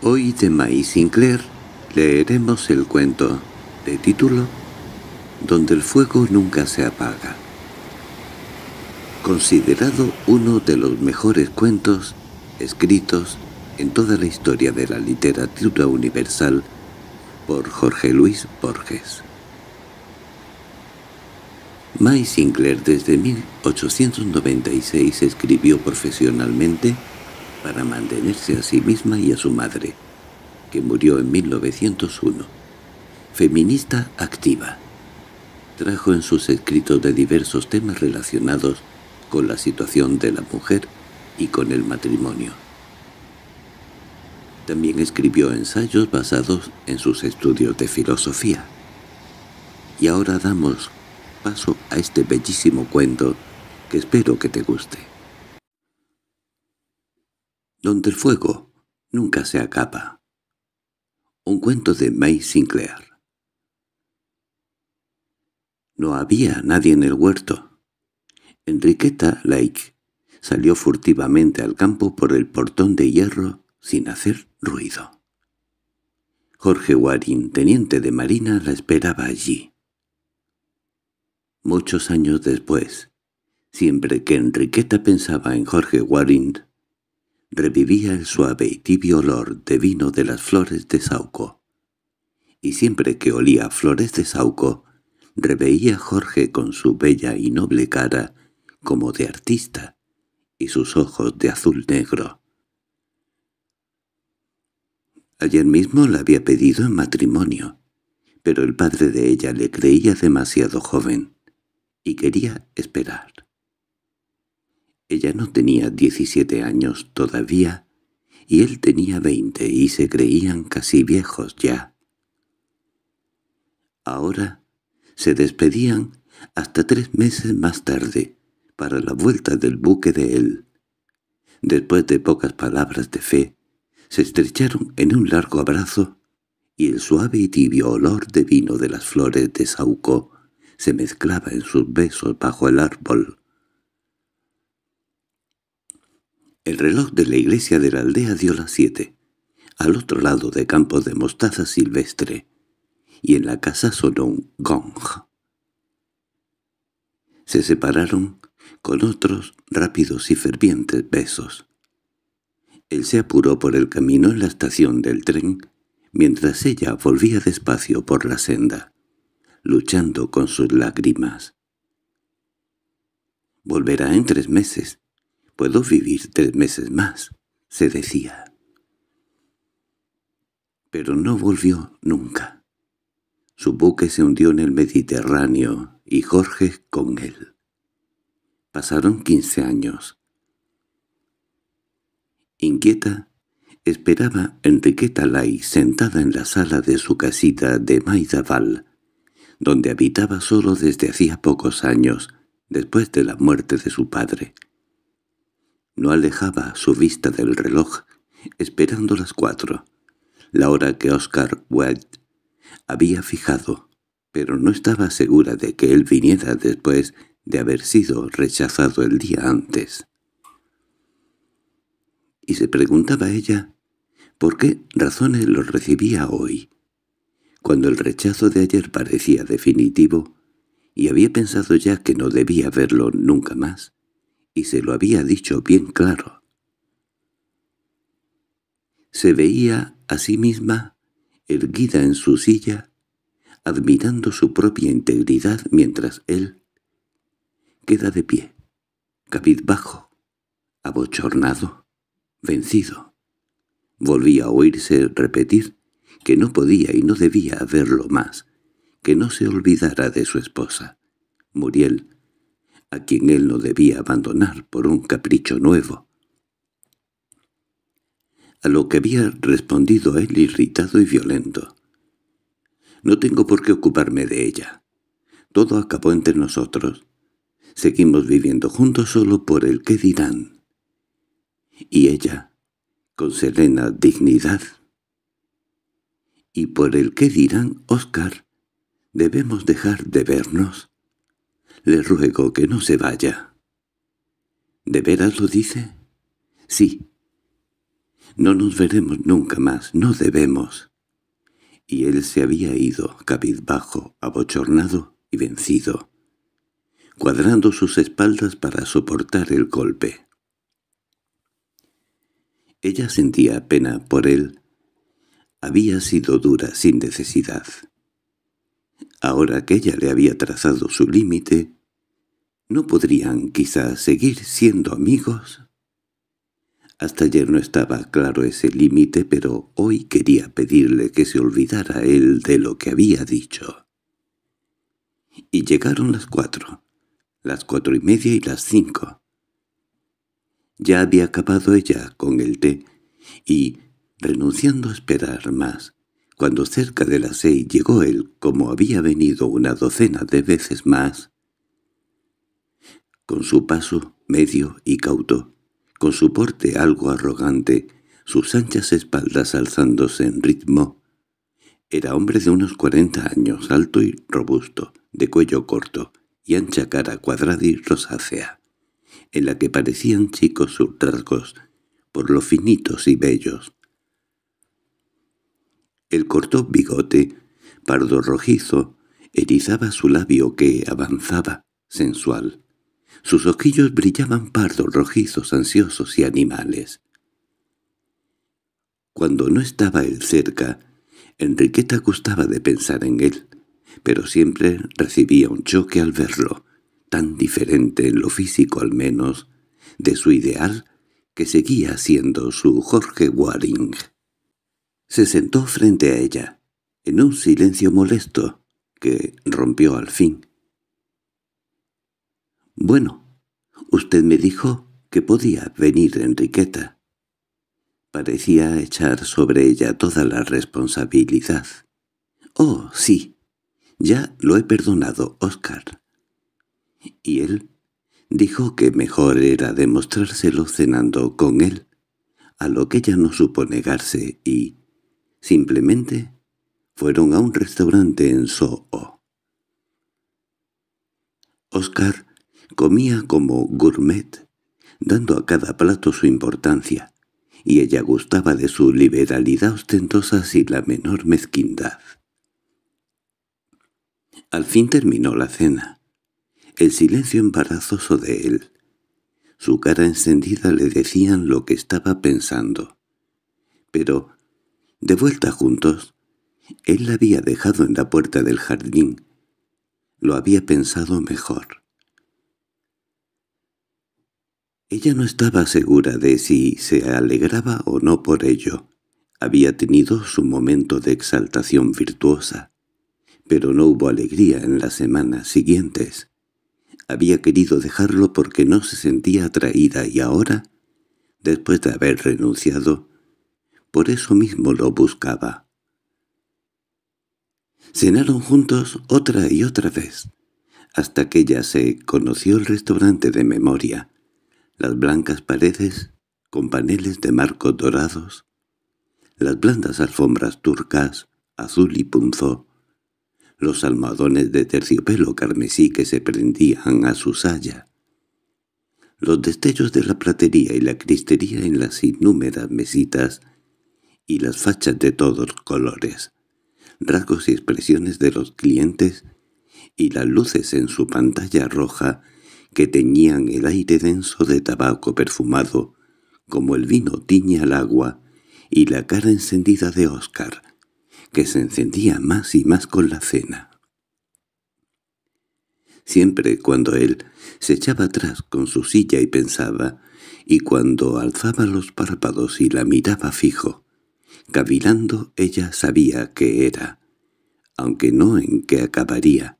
Hoy de May Sinclair leeremos el cuento de título Donde el fuego nunca se apaga. Considerado uno de los mejores cuentos escritos en toda la historia de la literatura universal por Jorge Luis Borges. May Sinclair desde 1896 escribió profesionalmente para mantenerse a sí misma y a su madre, que murió en 1901. Feminista activa. Trajo en sus escritos de diversos temas relacionados con la situación de la mujer y con el matrimonio. También escribió ensayos basados en sus estudios de filosofía. Y ahora damos paso a este bellísimo cuento que espero que te guste donde el fuego nunca se acaba. Un cuento de May Sinclair. No había nadie en el huerto. Enriqueta Lake salió furtivamente al campo por el portón de hierro sin hacer ruido. Jorge Warin, teniente de marina, la esperaba allí. Muchos años después, siempre que Enriqueta pensaba en Jorge Warin revivía el suave y tibio olor de vino de las flores de Sauco. Y siempre que olía flores de Sauco, reveía a Jorge con su bella y noble cara como de artista y sus ojos de azul negro. Ayer mismo la había pedido en matrimonio, pero el padre de ella le creía demasiado joven y quería esperar. Ella no tenía 17 años todavía, y él tenía veinte y se creían casi viejos ya. Ahora se despedían hasta tres meses más tarde, para la vuelta del buque de él. Después de pocas palabras de fe, se estrecharon en un largo abrazo y el suave y tibio olor de vino de las flores de Sauco se mezclaba en sus besos bajo el árbol. El reloj de la iglesia de la aldea dio las siete, al otro lado de campos de mostaza silvestre, y en la casa sonó un gong. Se separaron con otros rápidos y fervientes besos. Él se apuró por el camino en la estación del tren, mientras ella volvía despacio por la senda, luchando con sus lágrimas. «Volverá en tres meses», «Puedo vivir tres meses más», se decía. Pero no volvió nunca. Su buque se hundió en el Mediterráneo y Jorge con él. Pasaron quince años. Inquieta, esperaba Enriqueta Lai sentada en la sala de su casita de Maidaval, donde habitaba solo desde hacía pocos años, después de la muerte de su padre. No alejaba su vista del reloj, esperando las cuatro, la hora que Oscar Wilde había fijado, pero no estaba segura de que él viniera después de haber sido rechazado el día antes. Y se preguntaba ella por qué razones lo recibía hoy, cuando el rechazo de ayer parecía definitivo y había pensado ya que no debía verlo nunca más y se lo había dicho bien claro. Se veía a sí misma, erguida en su silla, admirando su propia integridad mientras él queda de pie, cabizbajo, abochornado, vencido. Volvía a oírse repetir que no podía y no debía haberlo más, que no se olvidara de su esposa. Muriel a quien él no debía abandonar por un capricho nuevo. A lo que había respondido él irritado y violento. No tengo por qué ocuparme de ella. Todo acabó entre nosotros. Seguimos viviendo juntos solo por el que dirán. Y ella, con serena dignidad. Y por el que dirán, Oscar, debemos dejar de vernos. Le ruego que no se vaya. —¿De veras lo dice? —Sí. —No nos veremos nunca más, no debemos. Y él se había ido, cabizbajo, abochornado y vencido, cuadrando sus espaldas para soportar el golpe. Ella sentía pena por él. Había sido dura sin necesidad. Ahora que ella le había trazado su límite, ¿no podrían quizás seguir siendo amigos? Hasta ayer no estaba claro ese límite, pero hoy quería pedirle que se olvidara él de lo que había dicho. Y llegaron las cuatro, las cuatro y media y las cinco. Ya había acabado ella con el té y, renunciando a esperar más, cuando cerca de las seis llegó él, como había venido una docena de veces más, con su paso medio y cauto, con su porte algo arrogante, sus anchas espaldas alzándose en ritmo, era hombre de unos cuarenta años, alto y robusto, de cuello corto y ancha cara cuadrada y rosácea, en la que parecían chicos sus por lo finitos y bellos, el corto bigote, pardo rojizo, erizaba su labio que avanzaba, sensual. Sus ojillos brillaban pardos rojizos, ansiosos y animales. Cuando no estaba él cerca, Enriqueta gustaba de pensar en él, pero siempre recibía un choque al verlo, tan diferente en lo físico al menos, de su ideal, que seguía siendo su Jorge Waring. Se sentó frente a ella, en un silencio molesto, que rompió al fin. «Bueno, usted me dijo que podía venir Enriqueta». Parecía echar sobre ella toda la responsabilidad. «Oh, sí, ya lo he perdonado, Oscar». Y él dijo que mejor era demostrárselo cenando con él, a lo que ella no supo negarse y, Simplemente fueron a un restaurante en Soho. Oscar comía como gourmet, dando a cada plato su importancia, y ella gustaba de su liberalidad ostentosa sin la menor mezquindad. Al fin terminó la cena. El silencio embarazoso de él. Su cara encendida le decían lo que estaba pensando. Pero de vuelta juntos, él la había dejado en la puerta del jardín. Lo había pensado mejor. Ella no estaba segura de si se alegraba o no por ello. Había tenido su momento de exaltación virtuosa, pero no hubo alegría en las semanas siguientes. Había querido dejarlo porque no se sentía atraída y ahora, después de haber renunciado, por eso mismo lo buscaba. Cenaron juntos otra y otra vez, hasta que ya se conoció el restaurante de memoria, las blancas paredes con paneles de marcos dorados, las blandas alfombras turcas, azul y punzó, los almohadones de terciopelo carmesí que se prendían a su saya, los destellos de la platería y la cristería en las innúmeras mesitas y las fachas de todos colores, rasgos y expresiones de los clientes y las luces en su pantalla roja que teñían el aire denso de tabaco perfumado, como el vino tiñe al agua, y la cara encendida de Oscar, que se encendía más y más con la cena. Siempre cuando él se echaba atrás con su silla y pensaba, y cuando alzaba los párpados y la miraba fijo, Cavilando ella sabía qué era, aunque no en qué acabaría.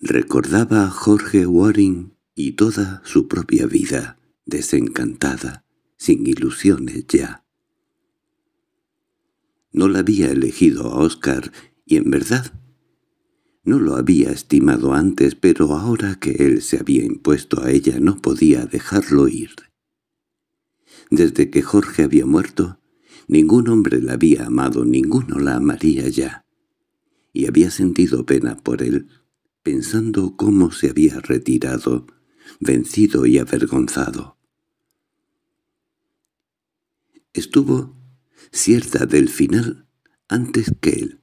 Recordaba a Jorge Warren y toda su propia vida, desencantada, sin ilusiones ya. No la había elegido a Oscar, y en verdad no lo había estimado antes, pero ahora que él se había impuesto a ella no podía dejarlo ir. Desde que Jorge había muerto, ningún hombre la había amado, ninguno la amaría ya. Y había sentido pena por él, pensando cómo se había retirado, vencido y avergonzado. Estuvo cierta del final antes que él,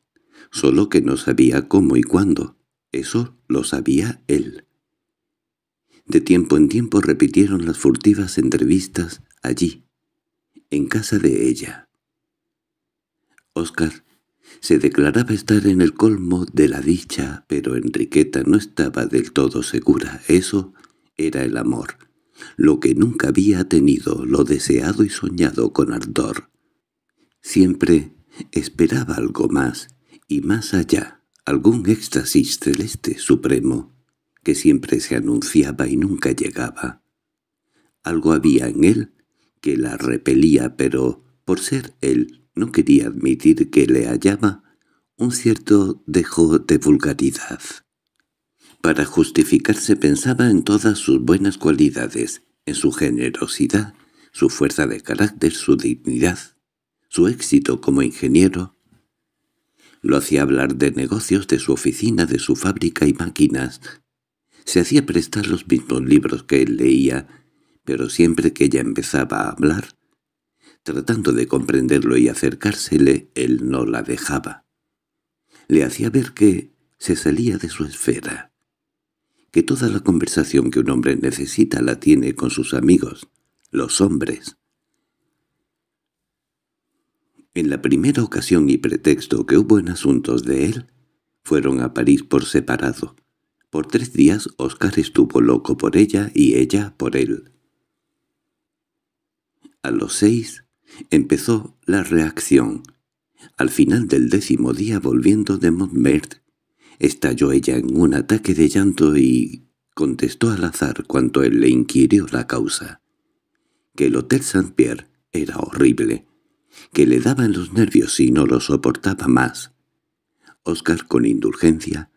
solo que no sabía cómo y cuándo. Eso lo sabía él. De tiempo en tiempo repitieron las furtivas entrevistas allí, en casa de ella. Oscar se declaraba estar en el colmo de la dicha, pero Enriqueta no estaba del todo segura. Eso era el amor, lo que nunca había tenido, lo deseado y soñado con ardor. Siempre esperaba algo más, y más allá, algún éxtasis celeste supremo que siempre se anunciaba y nunca llegaba. Algo había en él que la repelía, pero, por ser él, no quería admitir que le hallaba un cierto dejo de vulgaridad. Para justificarse pensaba en todas sus buenas cualidades, en su generosidad, su fuerza de carácter, su dignidad, su éxito como ingeniero. Lo hacía hablar de negocios, de su oficina, de su fábrica y máquinas, se hacía prestar los mismos libros que él leía, pero siempre que ella empezaba a hablar, tratando de comprenderlo y acercársele, él no la dejaba. Le hacía ver que se salía de su esfera, que toda la conversación que un hombre necesita la tiene con sus amigos, los hombres. En la primera ocasión y pretexto que hubo en asuntos de él, fueron a París por separado. Por tres días Oscar estuvo loco por ella y ella por él. A los seis empezó la reacción. Al final del décimo día volviendo de Montmartre, estalló ella en un ataque de llanto y contestó al azar cuanto él le inquirió la causa. Que el Hotel Saint-Pierre era horrible, que le daban los nervios y no lo soportaba más. Oscar, con indulgencia,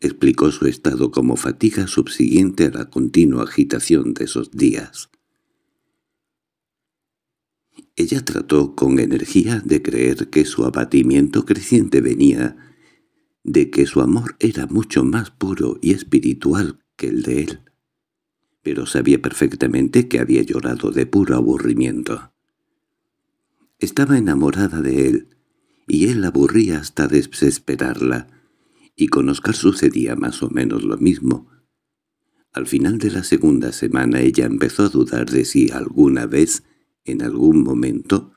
explicó su estado como fatiga subsiguiente a la continua agitación de esos días. Ella trató con energía de creer que su abatimiento creciente venía de que su amor era mucho más puro y espiritual que el de él, pero sabía perfectamente que había llorado de puro aburrimiento. Estaba enamorada de él, y él aburría hasta desesperarla, y con Oscar sucedía más o menos lo mismo. Al final de la segunda semana ella empezó a dudar de si alguna vez, en algún momento,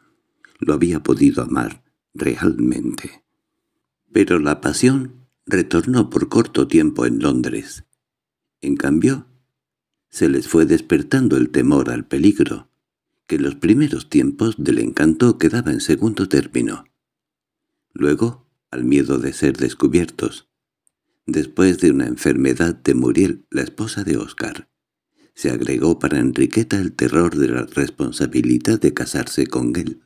lo había podido amar realmente. Pero la pasión retornó por corto tiempo en Londres. En cambio, se les fue despertando el temor al peligro, que los primeros tiempos del encanto quedaba en segundo término. Luego, al miedo de ser descubiertos, Después de una enfermedad de Muriel, la esposa de Oscar, se agregó para Enriqueta el terror de la responsabilidad de casarse con él,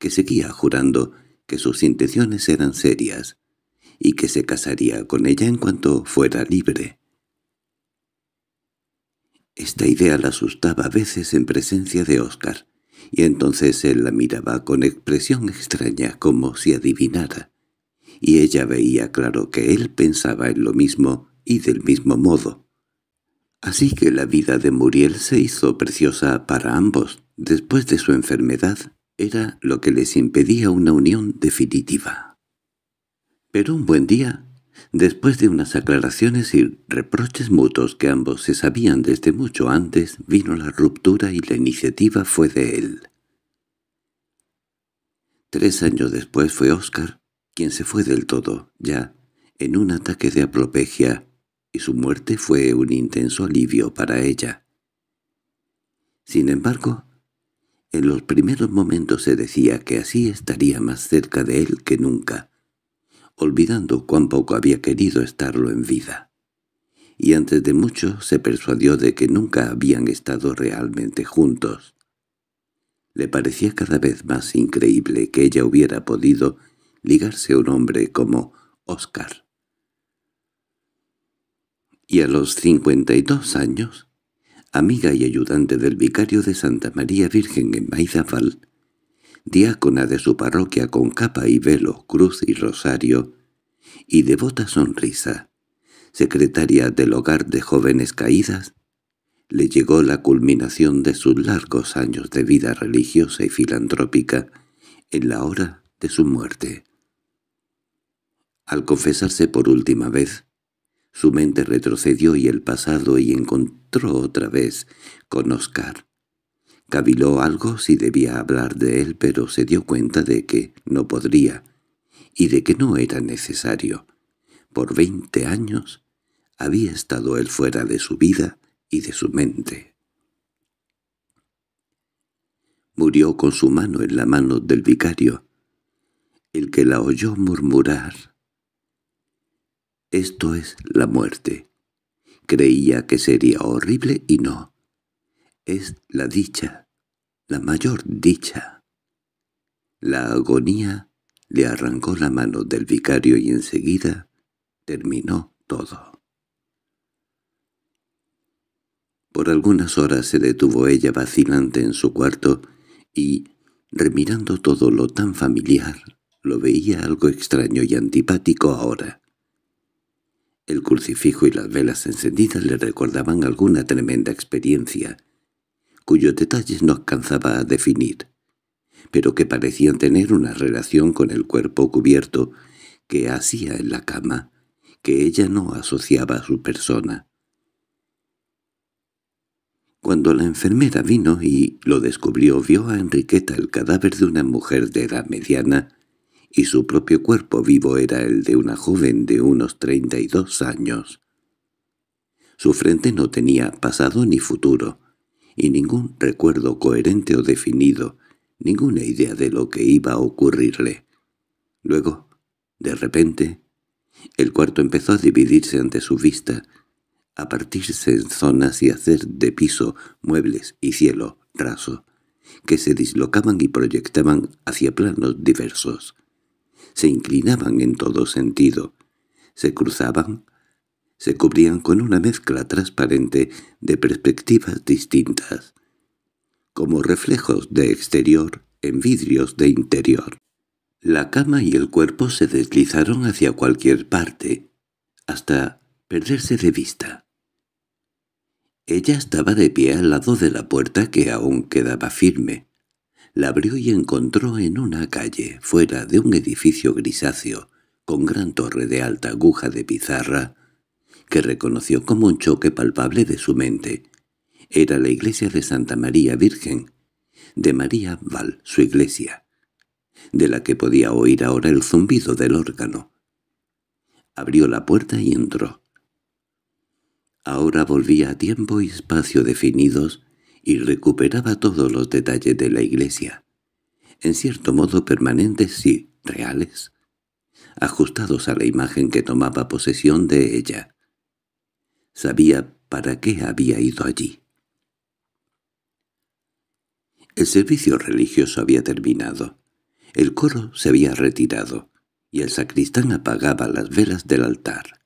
que seguía jurando que sus intenciones eran serias y que se casaría con ella en cuanto fuera libre. Esta idea la asustaba a veces en presencia de Oscar, y entonces él la miraba con expresión extraña como si adivinara y ella veía claro que él pensaba en lo mismo y del mismo modo. Así que la vida de Muriel se hizo preciosa para ambos. Después de su enfermedad, era lo que les impedía una unión definitiva. Pero un buen día, después de unas aclaraciones y reproches mutuos que ambos se sabían desde mucho antes, vino la ruptura y la iniciativa fue de él. Tres años después fue Oscar quien se fue del todo, ya, en un ataque de apropegia, y su muerte fue un intenso alivio para ella. Sin embargo, en los primeros momentos se decía que así estaría más cerca de él que nunca, olvidando cuán poco había querido estarlo en vida. Y antes de mucho se persuadió de que nunca habían estado realmente juntos. Le parecía cada vez más increíble que ella hubiera podido ligarse a un hombre como Oscar. Y a los 52 años, amiga y ayudante del vicario de Santa María Virgen en Maidaval, diácona de su parroquia con capa y velo, cruz y rosario, y devota sonrisa, secretaria del hogar de jóvenes caídas, le llegó la culminación de sus largos años de vida religiosa y filantrópica en la hora de su muerte. Al confesarse por última vez, su mente retrocedió y el pasado y encontró otra vez con Oscar. Cabiló algo si debía hablar de él, pero se dio cuenta de que no podría y de que no era necesario. Por veinte años había estado él fuera de su vida y de su mente. Murió con su mano en la mano del vicario. El que la oyó murmurar esto es la muerte. Creía que sería horrible y no. Es la dicha, la mayor dicha. La agonía le arrancó la mano del vicario y enseguida terminó todo. Por algunas horas se detuvo ella vacilante en su cuarto y, remirando todo lo tan familiar, lo veía algo extraño y antipático ahora. El crucifijo y las velas encendidas le recordaban alguna tremenda experiencia, cuyos detalles no alcanzaba a definir, pero que parecían tener una relación con el cuerpo cubierto que hacía en la cama, que ella no asociaba a su persona. Cuando la enfermera vino y lo descubrió, vio a Enriqueta el cadáver de una mujer de edad mediana y su propio cuerpo vivo era el de una joven de unos treinta y dos años. Su frente no tenía pasado ni futuro, y ningún recuerdo coherente o definido, ninguna idea de lo que iba a ocurrirle. Luego, de repente, el cuarto empezó a dividirse ante su vista, a partirse en zonas y hacer de piso, muebles y cielo raso, que se dislocaban y proyectaban hacia planos diversos se inclinaban en todo sentido, se cruzaban, se cubrían con una mezcla transparente de perspectivas distintas, como reflejos de exterior en vidrios de interior. La cama y el cuerpo se deslizaron hacia cualquier parte, hasta perderse de vista. Ella estaba de pie al lado de la puerta que aún quedaba firme, la abrió y encontró en una calle, fuera de un edificio grisáceo, con gran torre de alta aguja de pizarra, que reconoció como un choque palpable de su mente. Era la iglesia de Santa María Virgen, de María Val, su iglesia, de la que podía oír ahora el zumbido del órgano. Abrió la puerta y entró. Ahora volvía a tiempo y espacio definidos, y recuperaba todos los detalles de la iglesia. En cierto modo permanentes y reales, ajustados a la imagen que tomaba posesión de ella. Sabía para qué había ido allí. El servicio religioso había terminado. El coro se había retirado, y el sacristán apagaba las velas del altar.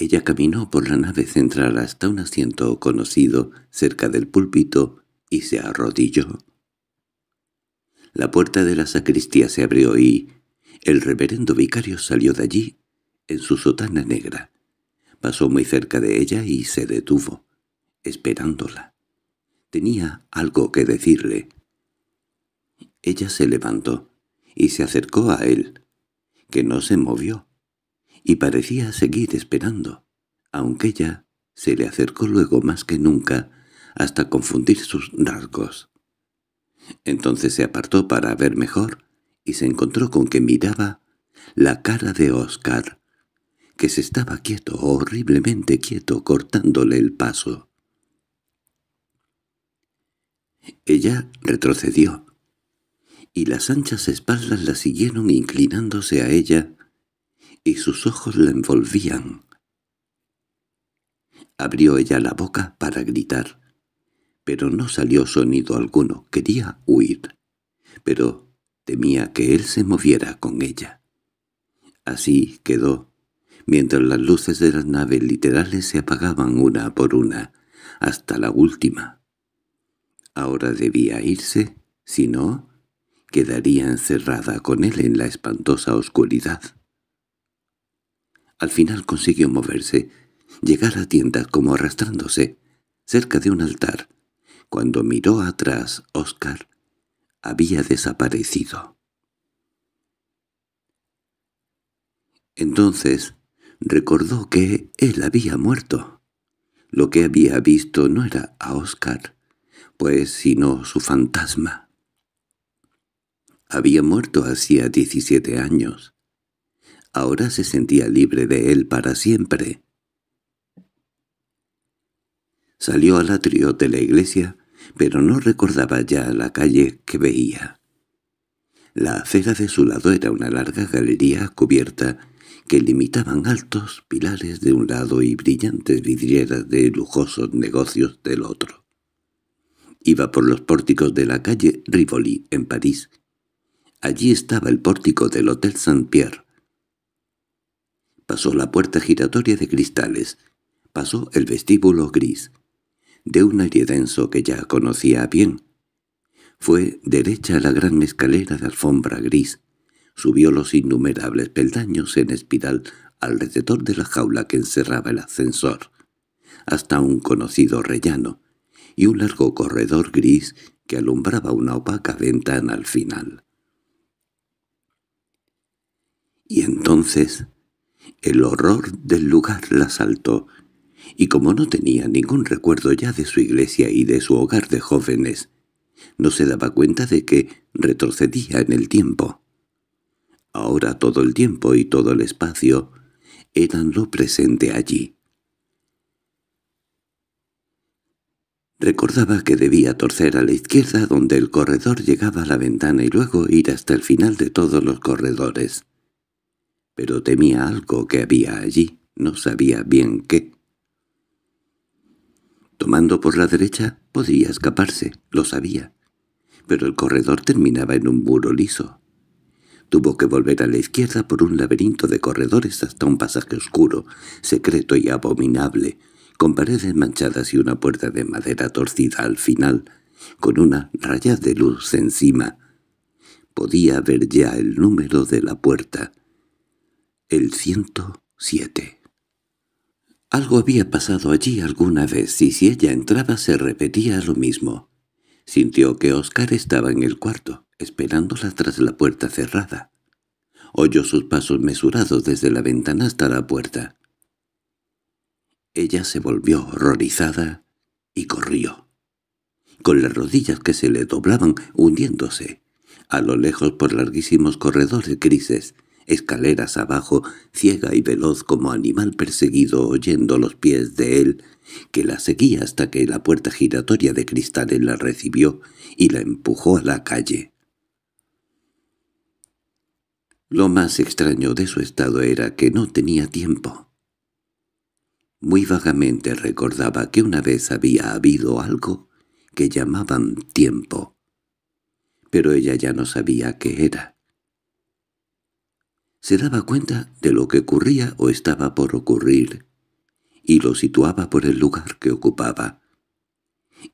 Ella caminó por la nave central hasta un asiento conocido cerca del púlpito y se arrodilló. La puerta de la sacristía se abrió y el reverendo vicario salió de allí en su sotana negra. Pasó muy cerca de ella y se detuvo, esperándola. Tenía algo que decirle. Ella se levantó y se acercó a él, que no se movió, y parecía seguir esperando, aunque ella se le acercó luego más que nunca hasta confundir sus rasgos. Entonces se apartó para ver mejor y se encontró con que miraba la cara de Oscar, que se estaba quieto, horriblemente quieto, cortándole el paso. Ella retrocedió, y las anchas espaldas la siguieron inclinándose a ella y sus ojos la envolvían. Abrió ella la boca para gritar, pero no salió sonido alguno, quería huir, pero temía que él se moviera con ella. Así quedó, mientras las luces de las naves literales se apagaban una por una, hasta la última. Ahora debía irse, si no, quedaría encerrada con él en la espantosa oscuridad. Al final consiguió moverse, llegar a tienda como arrastrándose, cerca de un altar. Cuando miró atrás, Oscar había desaparecido. Entonces recordó que él había muerto. Lo que había visto no era a Oscar, pues sino su fantasma. Había muerto hacía 17 años. Ahora se sentía libre de él para siempre. Salió al atrio de la iglesia, pero no recordaba ya la calle que veía. La acera de su lado era una larga galería cubierta que limitaban altos pilares de un lado y brillantes vidrieras de lujosos negocios del otro. Iba por los pórticos de la calle Rivoli, en París. Allí estaba el pórtico del Hotel Saint-Pierre, pasó la puerta giratoria de cristales, pasó el vestíbulo gris, de un aire denso que ya conocía bien. Fue derecha a la gran escalera de alfombra gris, subió los innumerables peldaños en espiral alrededor de la jaula que encerraba el ascensor, hasta un conocido rellano, y un largo corredor gris que alumbraba una opaca ventana al final. Y entonces el horror del lugar la asaltó, y como no tenía ningún recuerdo ya de su iglesia y de su hogar de jóvenes, no se daba cuenta de que retrocedía en el tiempo. Ahora todo el tiempo y todo el espacio eran lo presente allí. Recordaba que debía torcer a la izquierda donde el corredor llegaba a la ventana y luego ir hasta el final de todos los corredores pero temía algo que había allí, no sabía bien qué. Tomando por la derecha podía escaparse, lo sabía, pero el corredor terminaba en un muro liso. Tuvo que volver a la izquierda por un laberinto de corredores hasta un pasaje oscuro, secreto y abominable, con paredes manchadas y una puerta de madera torcida al final, con una raya de luz encima. Podía ver ya el número de la puerta. El 107 Algo había pasado allí alguna vez y si ella entraba se repetía lo mismo. Sintió que Oscar estaba en el cuarto, esperándola tras la puerta cerrada. Oyó sus pasos mesurados desde la ventana hasta la puerta. Ella se volvió horrorizada y corrió, con las rodillas que se le doblaban hundiéndose, a lo lejos por larguísimos corredores grises, escaleras abajo, ciega y veloz como animal perseguido oyendo los pies de él, que la seguía hasta que la puerta giratoria de cristales la recibió y la empujó a la calle. Lo más extraño de su estado era que no tenía tiempo. Muy vagamente recordaba que una vez había habido algo que llamaban tiempo, pero ella ya no sabía qué era se daba cuenta de lo que ocurría o estaba por ocurrir, y lo situaba por el lugar que ocupaba,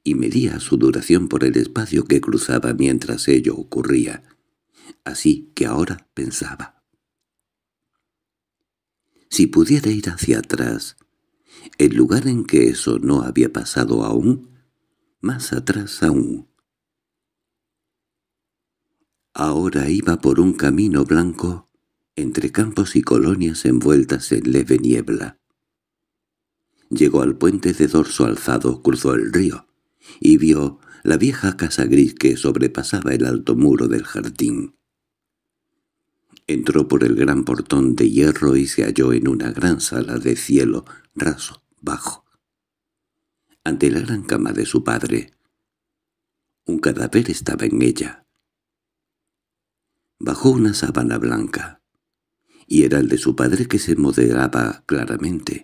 y medía su duración por el espacio que cruzaba mientras ello ocurría. Así que ahora pensaba. Si pudiera ir hacia atrás, el lugar en que eso no había pasado aún, más atrás aún. Ahora iba por un camino blanco entre campos y colonias envueltas en leve niebla. Llegó al puente de dorso alzado, cruzó el río, y vio la vieja casa gris que sobrepasaba el alto muro del jardín. Entró por el gran portón de hierro y se halló en una gran sala de cielo raso, bajo. Ante la gran cama de su padre, un cadáver estaba en ella. Bajó una sábana blanca y era el de su padre que se moderaba claramente.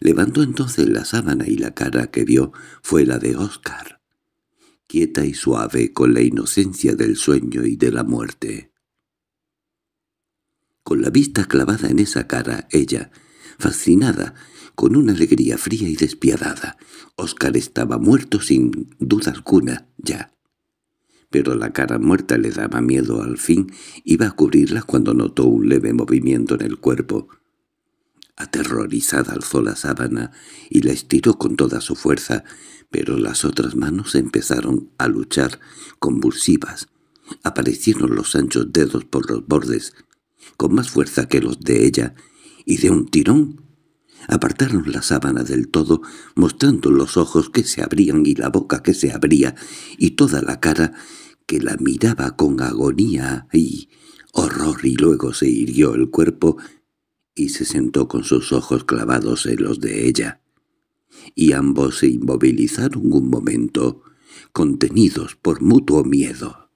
Levantó entonces la sábana y la cara que vio fue la de Oscar, quieta y suave con la inocencia del sueño y de la muerte. Con la vista clavada en esa cara, ella, fascinada, con una alegría fría y despiadada, Oscar estaba muerto sin duda alguna ya pero la cara muerta le daba miedo al fin, iba a cubrirla cuando notó un leve movimiento en el cuerpo. Aterrorizada alzó la sábana y la estiró con toda su fuerza, pero las otras manos empezaron a luchar, convulsivas. Aparecieron los anchos dedos por los bordes, con más fuerza que los de ella, y de un tirón Apartaron la sábana del todo, mostrando los ojos que se abrían y la boca que se abría, y toda la cara que la miraba con agonía y horror, y luego se hirió el cuerpo y se sentó con sus ojos clavados en los de ella. Y ambos se inmovilizaron un momento, contenidos por mutuo miedo.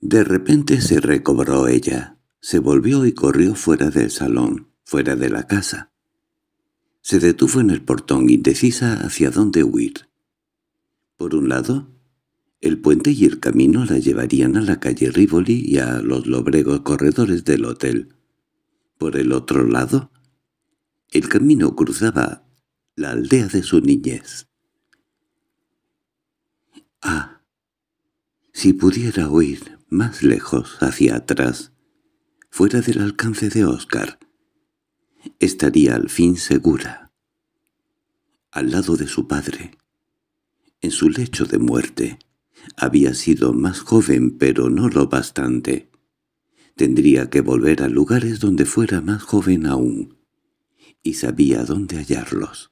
De repente se recobró ella, se volvió y corrió fuera del salón, fuera de la casa. Se detuvo en el portón, indecisa hacia dónde huir. Por un lado, el puente y el camino la llevarían a la calle Rivoli y a los lobregos corredores del hotel. Por el otro lado, el camino cruzaba la aldea de su niñez. Ah, si pudiera huir más lejos hacia atrás, fuera del alcance de Oscar, estaría al fin segura, al lado de su padre. En su lecho de muerte había sido más joven pero no lo bastante. Tendría que volver a lugares donde fuera más joven aún, y sabía dónde hallarlos.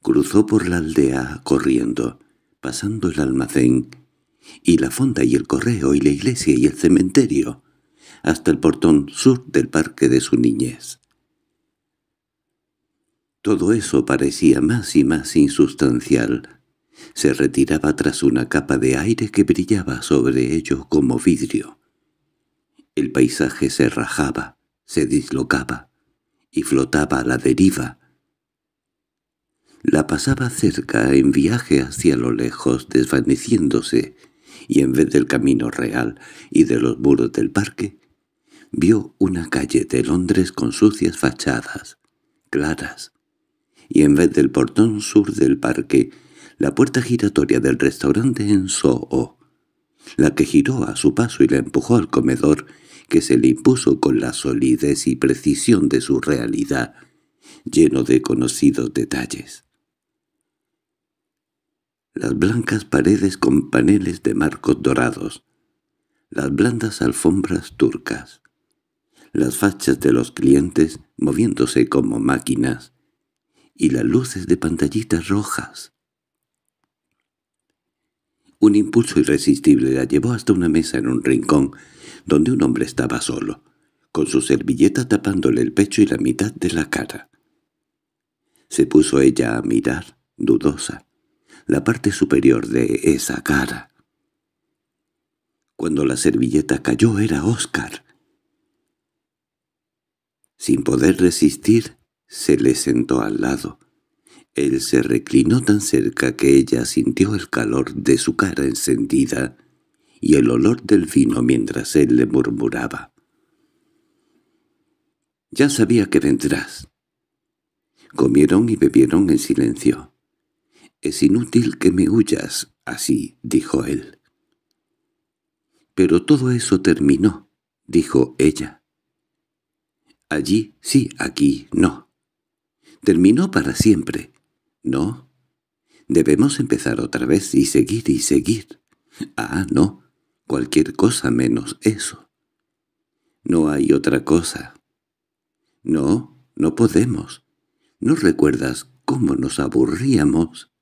Cruzó por la aldea corriendo, pasando el almacén, y la fonda y el correo y la iglesia y el cementerio, hasta el portón sur del parque de su niñez. Todo eso parecía más y más insustancial. Se retiraba tras una capa de aire que brillaba sobre ello como vidrio. El paisaje se rajaba, se dislocaba y flotaba a la deriva. La pasaba cerca en viaje hacia lo lejos, desvaneciéndose, y en vez del camino real y de los muros del parque, vio una calle de Londres con sucias fachadas, claras, y en vez del portón sur del parque, la puerta giratoria del restaurante en Soho, la que giró a su paso y la empujó al comedor, que se le impuso con la solidez y precisión de su realidad, lleno de conocidos detalles las blancas paredes con paneles de marcos dorados, las blandas alfombras turcas, las fachas de los clientes moviéndose como máquinas, y las luces de pantallitas rojas. Un impulso irresistible la llevó hasta una mesa en un rincón, donde un hombre estaba solo, con su servilleta tapándole el pecho y la mitad de la cara. Se puso ella a mirar, dudosa, la parte superior de esa cara. Cuando la servilleta cayó era Oscar. Sin poder resistir, se le sentó al lado. Él se reclinó tan cerca que ella sintió el calor de su cara encendida y el olor del vino mientras él le murmuraba. «Ya sabía que vendrás». Comieron y bebieron en silencio. «Es inútil que me huyas así», dijo él. «Pero todo eso terminó», dijo ella. «Allí sí, aquí no. Terminó para siempre. No. Debemos empezar otra vez y seguir y seguir. Ah, no, cualquier cosa menos eso. No hay otra cosa. No, no podemos. ¿No recuerdas cómo nos aburríamos?»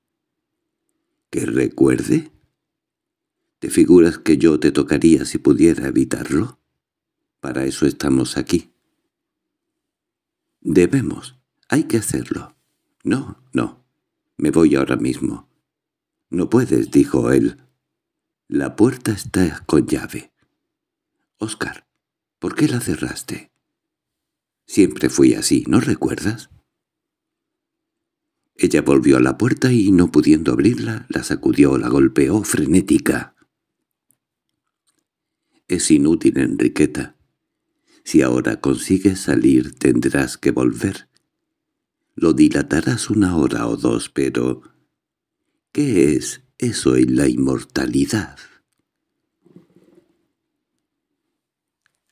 que recuerde? ¿Te figuras que yo te tocaría si pudiera evitarlo? Para eso estamos aquí. Debemos. Hay que hacerlo. No, no. Me voy ahora mismo. No puedes, dijo él. La puerta está con llave. Oscar, ¿por qué la cerraste? Siempre fui así, ¿no recuerdas? Ella volvió a la puerta y, no pudiendo abrirla, la sacudió, la golpeó frenética. Es inútil, Enriqueta. Si ahora consigues salir tendrás que volver. Lo dilatarás una hora o dos, pero... ¿Qué es eso en la inmortalidad?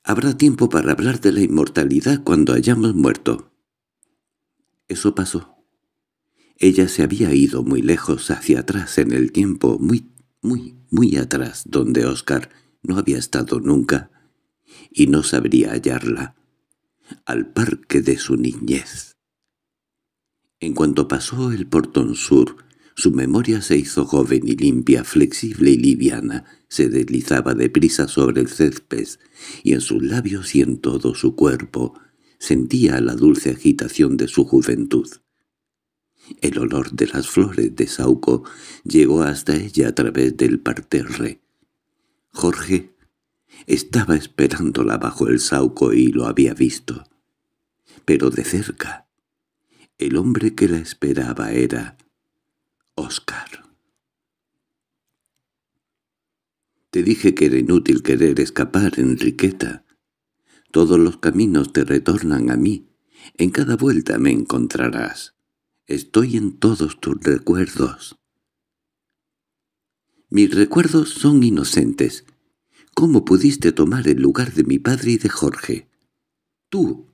Habrá tiempo para hablar de la inmortalidad cuando hayamos muerto. Eso pasó. Ella se había ido muy lejos hacia atrás en el tiempo, muy, muy, muy atrás, donde Oscar no había estado nunca, y no sabría hallarla, al parque de su niñez. En cuanto pasó el portón sur, su memoria se hizo joven y limpia, flexible y liviana, se deslizaba deprisa sobre el césped, y en sus labios y en todo su cuerpo sentía la dulce agitación de su juventud. El olor de las flores de Sauco llegó hasta ella a través del parterre. Jorge estaba esperándola bajo el Sauco y lo había visto. Pero de cerca, el hombre que la esperaba era Oscar. Te dije que era inútil querer escapar, Enriqueta. Todos los caminos te retornan a mí. En cada vuelta me encontrarás. Estoy en todos tus recuerdos. Mis recuerdos son inocentes. ¿Cómo pudiste tomar el lugar de mi padre y de Jorge? Tú.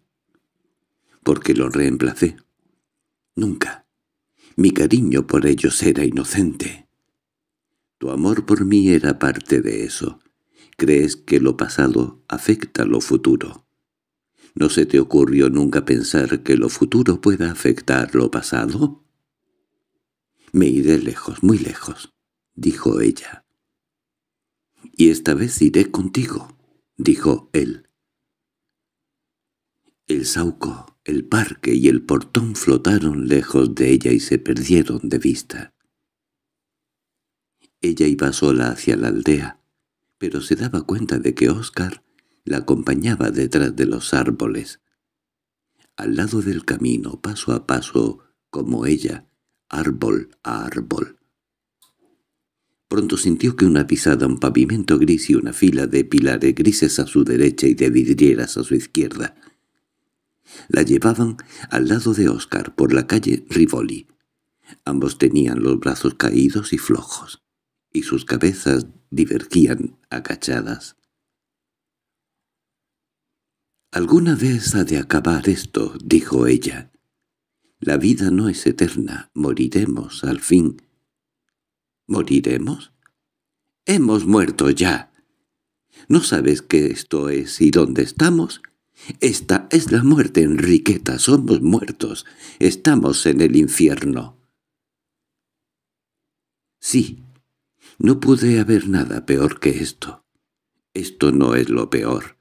Porque lo reemplacé. Nunca. Mi cariño por ellos era inocente. Tu amor por mí era parte de eso. Crees que lo pasado afecta lo futuro. ¿No se te ocurrió nunca pensar que lo futuro pueda afectar lo pasado? —Me iré lejos, muy lejos —dijo ella. —Y esta vez iré contigo —dijo él. El sauco, el parque y el portón flotaron lejos de ella y se perdieron de vista. Ella iba sola hacia la aldea, pero se daba cuenta de que Oscar la acompañaba detrás de los árboles. Al lado del camino, paso a paso, como ella, árbol a árbol. Pronto sintió que una pisada, un pavimento gris y una fila de pilares grises a su derecha y de vidrieras a su izquierda. La llevaban al lado de Oscar por la calle Rivoli. Ambos tenían los brazos caídos y flojos, y sus cabezas divergían agachadas. «Alguna vez ha de acabar esto», dijo ella. «La vida no es eterna, moriremos al fin». ¿Moriremos? ¡Hemos muerto ya! ¿No sabes qué esto es y dónde estamos? Esta es la muerte, Enriqueta, somos muertos, estamos en el infierno. Sí, no pude haber nada peor que esto. Esto no es lo peor.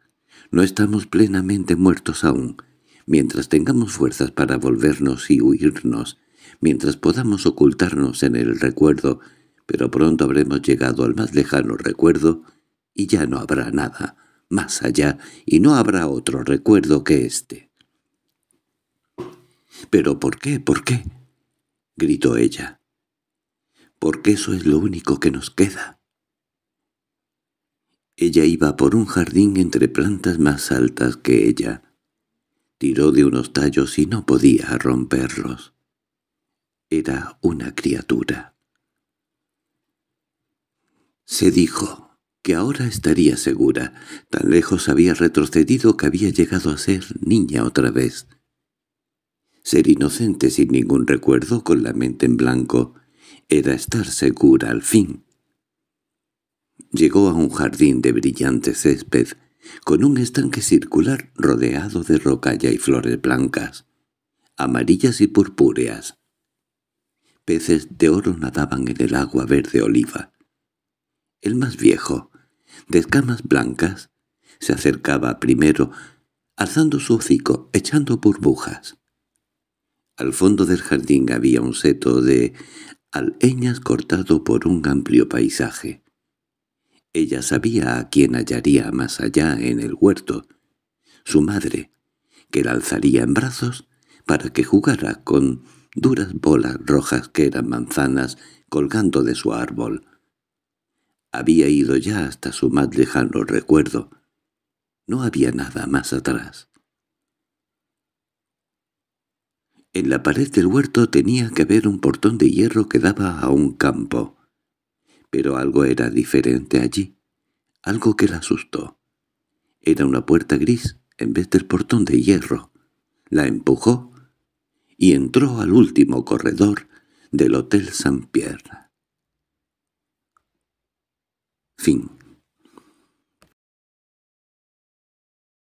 No estamos plenamente muertos aún. Mientras tengamos fuerzas para volvernos y huirnos, mientras podamos ocultarnos en el recuerdo, pero pronto habremos llegado al más lejano recuerdo y ya no habrá nada más allá y no habrá otro recuerdo que este. —¿Pero por qué, por qué? —gritó ella. —Porque eso es lo único que nos queda. Ella iba por un jardín entre plantas más altas que ella. Tiró de unos tallos y no podía romperlos. Era una criatura. Se dijo que ahora estaría segura. Tan lejos había retrocedido que había llegado a ser niña otra vez. Ser inocente sin ningún recuerdo con la mente en blanco era estar segura al fin. Llegó a un jardín de brillante césped, con un estanque circular rodeado de rocalla y flores blancas, amarillas y purpúreas. Peces de oro nadaban en el agua verde oliva. El más viejo, de escamas blancas, se acercaba primero, alzando su hocico, echando burbujas. Al fondo del jardín había un seto de alheñas cortado por un amplio paisaje. Ella sabía a quién hallaría más allá en el huerto, su madre, que la alzaría en brazos para que jugara con duras bolas rojas que eran manzanas colgando de su árbol. Había ido ya hasta su más lejano recuerdo. No había nada más atrás. En la pared del huerto tenía que haber un portón de hierro que daba a un campo pero algo era diferente allí, algo que la asustó. Era una puerta gris en vez del portón de hierro. La empujó y entró al último corredor del Hotel San Pierre. Fin